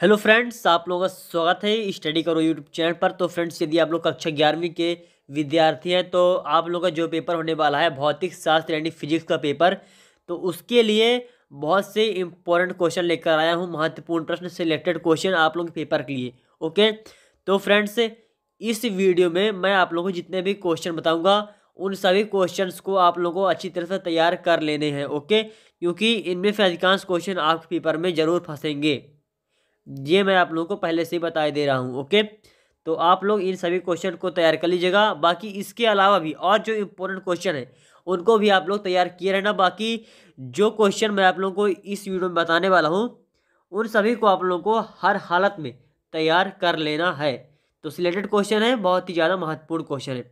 hello friends आप लोगों का स्वागत है स्टडी करो यूट्यूब चैनल पर तो फ्रेंड्स यदि आप लोग कक्षा ग्यारहवीं के विद्यार्थी हैं तो आप लोगों का जो पेपर होने वाला है भौतिक शास्त्र यानी फिजिक्स का पेपर तो उसके लिए बहुत से इम्पोर्टेंट क्वेश्चन लेकर आया हूँ महत्वपूर्ण प्रश्न सिलेक्टेड क्वेश्चन आप लोगों के पेपर के लिए ओके तो फ्रेंड्स इस वीडियो में मैं आप लोगों को जितने भी क्वेश्चन बताऊँगा उन सभी क्वेश्चन को आप लोगों को अच्छी तरह से तैयार कर लेने हैं ओके क्योंकि इनमें से अधिकांश क्वेश्चन आपके पेपर में ज़रूर फंसेंगे ये मैं आप लोगों को पहले से ही बताए दे रहा हूँ ओके तो आप लोग इन सभी क्वेश्चन को तैयार कर लीजिएगा बाकी इसके अलावा भी और जो इम्पोर्टेंट क्वेश्चन है उनको भी आप लोग तैयार किए रहना बाकी जो क्वेश्चन मैं आप लोगों को इस वीडियो में बताने वाला हूँ उन सभी को आप लोगों को हर हालत में तैयार कर लेना है तो सिलेटेड क्वेश्चन है बहुत ही ज़्यादा महत्वपूर्ण क्वेश्चन है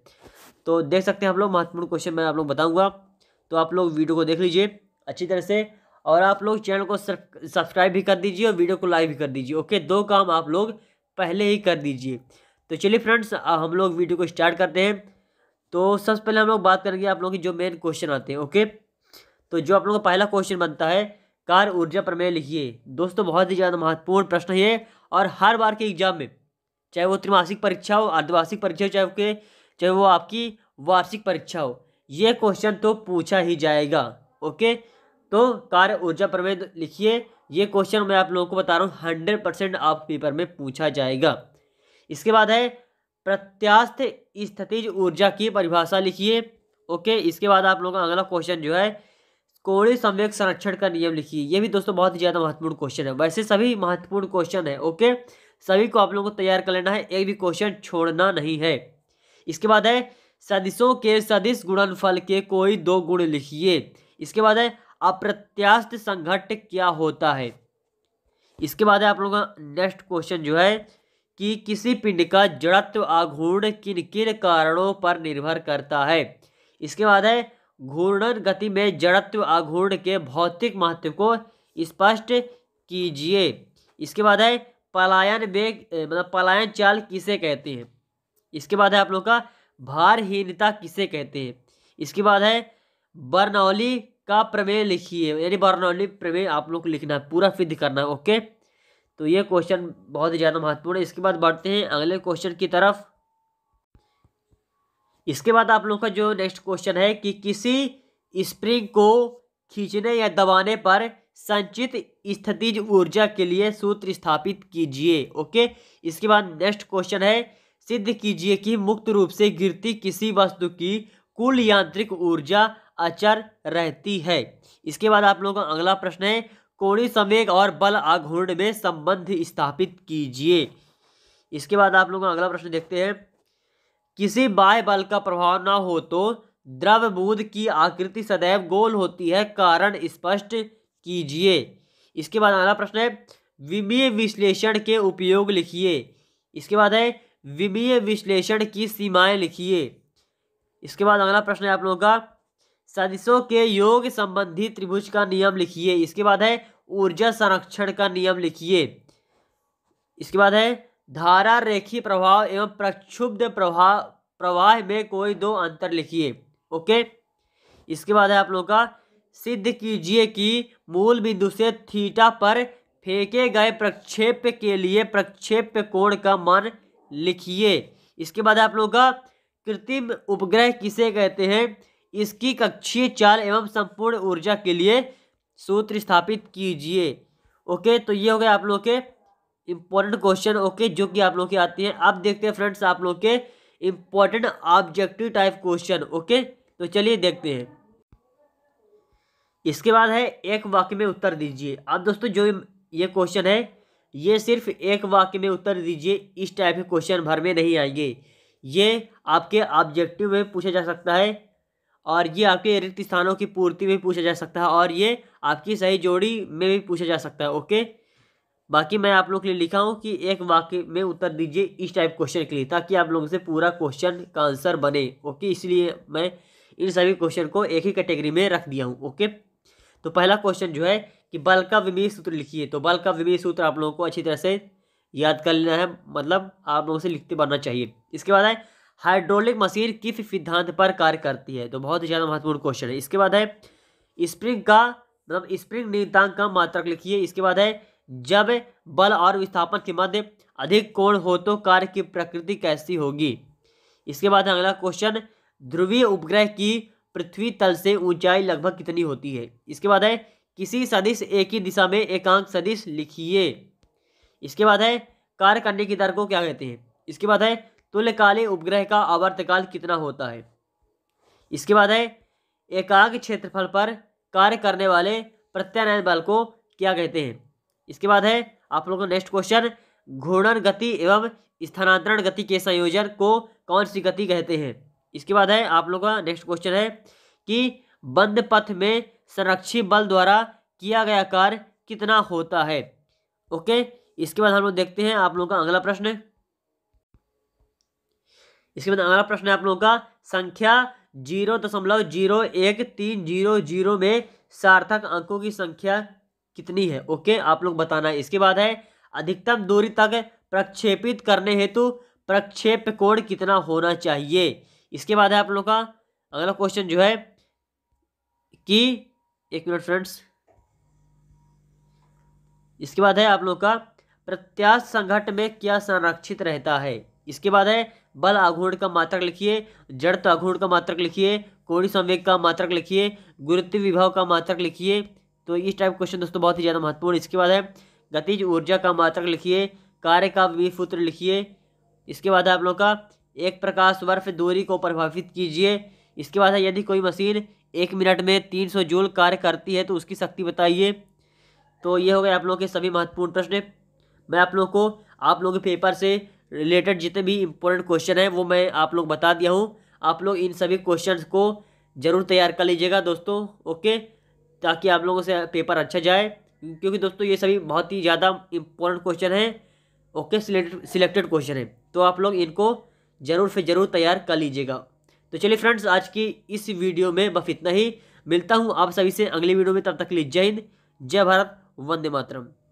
तो देख सकते हैं आप लोग महत्वपूर्ण क्वेश्चन मैं आप लोग बताऊँगा तो आप लोग वीडियो को देख लीजिए अच्छी तरह से और आप लोग चैनल को सब्सक्राइब भी कर दीजिए और वीडियो को लाइक भी कर दीजिए ओके दो काम आप लोग पहले ही कर दीजिए तो चलिए फ्रेंड्स हम लोग वीडियो को स्टार्ट करते हैं तो सबसे पहले हम लोग बात करेंगे आप लोगों के जो मेन क्वेश्चन आते हैं ओके तो जो आप लोगों का पहला क्वेश्चन बनता है कार ऊर्जा प्रमेय लिखिए दोस्तों बहुत ही ज़्यादा महत्वपूर्ण प्रश्न है और हर बार के एग्जाम में चाहे वो त्रिमासिक परीक्षा हो अर्धवार्षिक परीक्षा हो चाहे उसके चाहे वो आपकी वार्षिक परीक्षा हो ये क्वेश्चन तो पूछा ही जाएगा ओके तो कार्य ऊर्जा प्रवेद लिखिए ये क्वेश्चन मैं आप लोगों को बता रहा हूँ हंड्रेड परसेंट आप पेपर में पूछा जाएगा इसके बाद है प्रत्यास्थ स्थितिज ऊर्जा की परिभाषा लिखिए ओके इसके बाद आप लोगों का अगला क्वेश्चन जो है कोणीय संवेक संरक्षण का नियम लिखिए ये भी दोस्तों बहुत ही ज़्यादा महत्वपूर्ण क्वेश्चन है वैसे सभी महत्वपूर्ण क्वेश्चन है ओके सभी को आप लोगों को तैयार कर लेना है एक भी क्वेश्चन छोड़ना नहीं है इसके बाद है सदिशों के सदिश गुणनफल के कोई दो गुण लिखिए इसके बाद है अप्रत्याशित संघट क्या होता है इसके बाद है आप लोगों का नेक्स्ट क्वेश्चन जो है कि किसी पिंड का जड़त्व आघूर्ण किन किन कारणों पर निर्भर करता है इसके बाद है घूर्णन गति में जड़त्व आघूर्ण के भौतिक महत्व को स्पष्ट कीजिए इसके बाद है पलायन वेग मतलब पलायन चाल किसे कहते हैं इसके बाद है आप लोग का भारहीनता किसे कहते हैं इसके बाद है बर्नौली का प्रमेय लिखिए यानी बर्नौली प्रमेय आप लोग को लिखना है पूरा सिद्ध करना है ओके तो ये क्वेश्चन बहुत ही ज़्यादा महत्वपूर्ण है इसके बाद बढ़ते हैं अगले क्वेश्चन की तरफ इसके बाद आप लोगों का जो नेक्स्ट क्वेश्चन है कि किसी स्प्रिंग को खींचने या दबाने पर संचित स्थितिज ऊर्जा के लिए सूत्र स्थापित कीजिए ओके इसके बाद नेक्स्ट क्वेश्चन है सिद्ध कीजिए कि मुक्त रूप से गिरती किसी वस्तु की कुल यांत्रिक ऊर्जा अचर रहती है इसके बाद आप लोगों का अगला प्रश्न है कोणी समेक और बल आघूर्ण में संबंध स्थापित कीजिए इसके बाद आप लोगों का अगला प्रश्न देखते हैं किसी बाय बल का प्रभाव ना हो तो द्रव बूंद की आकृति सदैव गोल होती है कारण स्पष्ट कीजिए इसके बाद अगला प्रश्न है विमीय विश्लेषण के उपयोग लिखिए इसके बाद है विमीय विश्लेषण की सीमाएं लिखिए इसके बाद अगला प्रश्न है आप लोगों का सदिशों के योग संबंधी त्रिभुज का नियम लिखिए इसके बाद है ऊर्जा संरक्षण का नियम लिखिए इसके बाद है धारा रेखी प्रभाव एवं प्रक्षुब्ध प्रभाव प्रवाह में कोई दो अंतर लिखिए ओके इसके बाद है आप लोगों का सिद्ध कीजिए कि मूल बिंदु से थीटा पर फेंके गए प्रक्षेप के लिए प्रक्षेप कोण का मान लिखिए इसके बाद है आप लोगों का कृत्रिम उपग्रह किसे कहते हैं इसकी कक्षीय चाल एवं संपूर्ण ऊर्जा के लिए सूत्र स्थापित कीजिए ओके तो ये हो गया आप लोग के इम्पोर्टेंट क्वेश्चन ओके जो कि आप लोग के आती है अब देखते हैं फ्रेंड्स आप लोग के important objective type question okay तो चलिए देखते हैं इसके बाद है एक वाक्य में उत्तर दीजिए अब दोस्तों जो ये क्वेश्चन है ये सिर्फ एक वाक्य में उत्तर दीजिए इस टाइप के क्वेश्चन भर में नहीं आएंगे ये आपके ऑब्जेक्टिव में पूछा जा सकता है और ये आपके रिक्त स्थानों की पूर्ति में पूछा जा सकता है और ये आपकी सही जोड़ी में भी पूछा जा सकता है ओके बाकी मैं आप लोग के लिए लिखा हूँ कि एक वाक्य में उत्तर दीजिए इस टाइप क्वेश्चन के लिए ताकि आप लोगों से पूरा क्वेश्चन का आंसर बने ओके इसलिए मैं इन सभी क्वेश्चन को एक ही कैटेगरी में रख दिया हूँ ओके तो पहला क्वेश्चन जो है कि बल का विमीय सूत्र लिखिए तो बल का विमीय सूत्र आप लोगों को अच्छी तरह से याद कर लेना है मतलब आप लोगों से लिखते बनना चाहिए इसके बाद है हाइड्रोलिक मशीन किस सिद्धांत पर कार्य करती है तो बहुत ही ज़्यादा महत्वपूर्ण क्वेश्चन है इसके बाद है स्प्रिंग का मतलब स्प्रिंग नियतांक का मात्रक लिखिए इसके बाद है जब बल और विस्थापन के मध्य अधिक कोण हो तो कार्य की प्रकृति कैसी होगी इसके बाद अगला क्वेश्चन ध्रुवीय उपग्रह की पृथ्वी तल से ऊंचाई लगभग कितनी होती है इसके बाद है किसी सदिश एक ही दिशा में एकांक सदिश लिखिए इसके बाद है कार्य करने की दर को क्या कहते हैं इसके बाद है तुल्य उपग्रह का आवर्तकाल कितना होता है इसके बाद है एकाग क्षेत्रफल पर कार्य करने वाले प्रत्यानयन बल को क्या कहते हैं इसके बाद है आप लोगों का नेक्स्ट क्वेश्चन घूर्णन गति एवं स्थानांतरण गति के संयोजन को कौन सी गति कहते हैं इसके बाद है आप लोगों का नेक्स्ट क्वेश्चन है कि बंद पथ में संरक्षी बल द्वारा किया गया कार्य कितना होता है ओके इसके बाद हम लोग देखते हैं आप लोगों का अगला प्रश्न इसके बाद अगला प्रश्न है आप लोगों का संख्या जीरो दशमलव जीरो एक तीन जीरो जीरो में सार्थक अंकों की संख्या कितनी है ओके आप लोग बताना है इसके बाद है अधिकतम दूरी तक प्रक्षेपित करने हेतु प्रक्षेप कोण कितना होना चाहिए इसके बाद है आप लोग का अगला क्वेश्चन जो है कि एक मिनट फ्रेंड्स इसके बाद है आप लोग का प्रत्याश संघट में क्या संरक्षित रहता है इसके बाद है बल आघूर्ण का मात्रक लिखिए जड़ तो आघूर्ण का मात्रक लिखिए कोणी संवेग का मात्रक लिखिए गुरुत्व विभाव का मात्रक लिखिए तो इस टाइप क्वेश्चन दोस्तों बहुत ही ज़्यादा महत्वपूर्ण इसके बाद है गतिज ऊर्जा का मात्रक लिखिए कार्य का विपूत्र लिखिए इसके बाद है आप लोग का एक प्रकाश वर्फ दूरी को प्रभावित कीजिए इसके बाद है यदि कोई मशीन एक मिनट में तीन सौ जूल कार्य करती है तो उसकी शक्ति बताइए तो ये हो गए आप लोगों के सभी महत्वपूर्ण प्रश्न मैं आप लोगों को आप लोगों के पेपर से रिलेटेड जितने भी इम्पोर्टेंट क्वेश्चन हैं वो मैं आप लोग बता दिया हूँ आप लोग इन सभी क्वेश्चन को ज़रूर तैयार कर लीजिएगा दोस्तों ओके ताकि आप लोगों से पेपर अच्छा जाए क्योंकि दोस्तों ये सभी बहुत ही ज़्यादा इम्पोर्टेंट क्वेश्चन हैं ओके सिलेक्टेड क्वेश्चन है तो आप लोग इनको ज़रूर से ज़रूर तैयार कर लीजिएगा तो चलिए फ्रेंड्स आज की इस वीडियो में बस इतना ही मिलता हूँ आप सभी से अगली वीडियो में तब तक लिए जय हिंद जय भारत वंदे मातरम